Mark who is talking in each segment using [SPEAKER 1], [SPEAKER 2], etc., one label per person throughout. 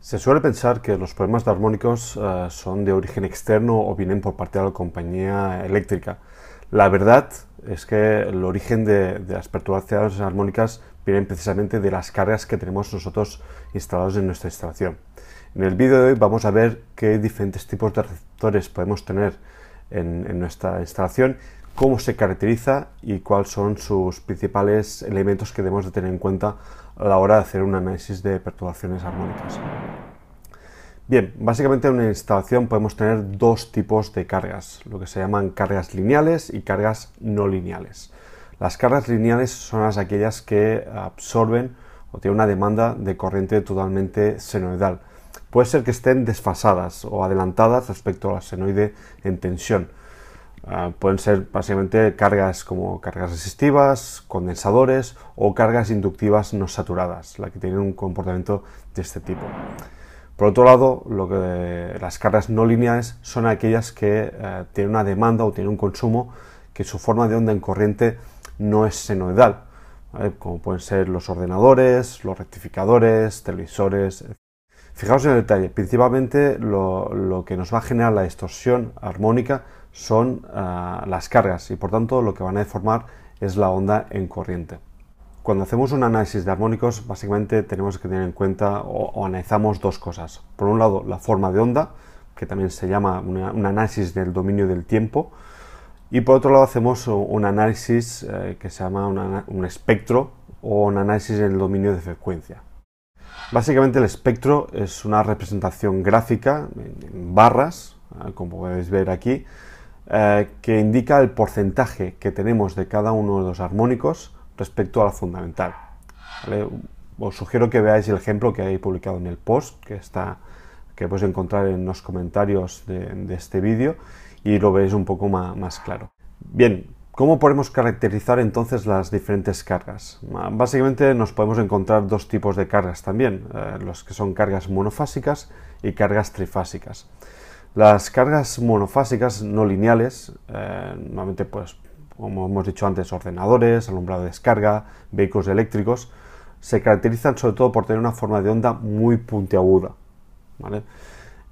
[SPEAKER 1] Se suele pensar que los problemas de armónicos eh, son de origen externo o vienen por parte de la compañía eléctrica. La verdad es que el origen de, las perturbaciones armónicas vienen precisamente de las cargas que tenemos nosotros instalados en nuestra instalación. En el vídeo de hoy vamos a ver qué diferentes tipos de receptores podemos tener en, en nuestra instalación, cómo se caracteriza y cuáles son sus principales elementos que debemos de tener en cuenta a la hora de hacer un análisis de perturbaciones armónicas. Bien, básicamente en una instalación podemos tener dos tipos de cargas, lo que se llaman cargas lineales y cargas no lineales. Las cargas lineales son las aquellas que absorben o tienen una demanda de corriente totalmente senoidal. Puede ser que estén desfasadas o adelantadas respecto a la senoide en tensión. Ah, pueden ser básicamente cargas como cargas resistivas, condensadores o cargas inductivas no saturadas, la que tienen un comportamiento de este tipo. Por otro lado, lo que, las cargas no lineales son aquellas que eh, tienen una demanda o tienen un consumo que su forma de onda en corriente no es senoidal, como pueden ser los ordenadores, los rectificadores, televisores. Fijaos en el detalle, principalmente lo, que nos va a generar la distorsión armónica son ah, las cargas y por tanto lo que van a deformar es la onda en corriente. Cuando hacemos un análisis de armónicos, básicamente tenemos que tener en cuenta o, analizamos dos cosas. Por un lado, la forma de onda, que también se llama un análisis del dominio del tiempo. Y por otro lado, hacemos un análisis eh, que se llama un espectro o un análisis del dominio de frecuencia. Básicamente el espectro es una representación gráfica en barras, eh, como podéis ver aquí, eh, que indica el porcentaje que tenemos de cada uno de los armónicos respecto a la fundamental. Os sugiero que veáis el ejemplo que hay publicado en el post, que está que podéis encontrar en los comentarios de, este vídeo y lo veis un poco más, claro. Bien, ¿Cómo podemos caracterizar entonces las diferentes cargas? Básicamente nos podemos encontrar dos tipos de cargas también, eh, los que son cargas monofásicas y cargas trifásicas. Las cargas monofásicas no lineales, eh, normalmente pues, como hemos dicho antes, ordenadores, alumbrado de descarga, vehículos eléctricos, se caracterizan sobre todo por tener una forma de onda muy puntiaguda.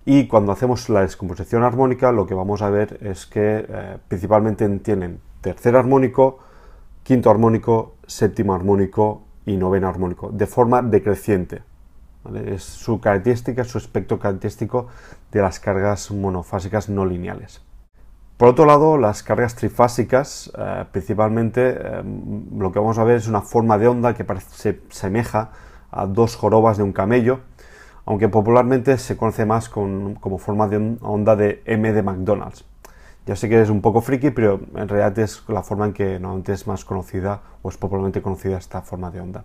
[SPEAKER 1] Y cuando hacemos la descomposición armónica, lo que vamos a ver es que eh, principalmente tienen tercer armónico, quinto armónico, séptimo armónico y noveno armónico, de forma decreciente. Es su característica, su aspecto característico de las cargas monofásicas no lineales. Por otro lado, las cargas trifásicas, eh, principalmente eh, lo que vamos a ver es una forma de onda que se semeja a dos jorobas de un camello, aunque popularmente se conoce más como forma de onda de M de McDonald's. Ya sé que es un poco friki, pero en realidad es la forma en que normalmente es más conocida o es popularmente conocida esta forma de onda.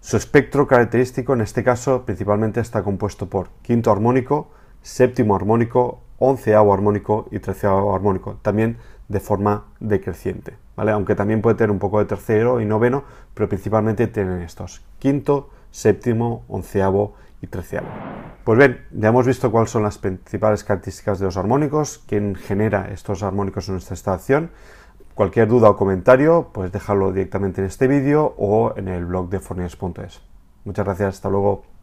[SPEAKER 1] Su espectro característico en este caso principalmente está compuesto por quinto armónico, séptimo armónico, onceavo armónico y treceavo armónico, también de forma decreciente, ¿vale? Aunque también puede tener un poco de tercero y noveno, pero principalmente tienen estos, quinto, séptimo, onceavo y treceavo. Pues bien, ya hemos visto cuáles son las principales características de los armónicos, quién genera estos armónicos en nuestra estación. Cualquier duda o comentario, pues dejarlo directamente en este vídeo o en el blog de Forniers.es. Muchas gracias, hasta luego.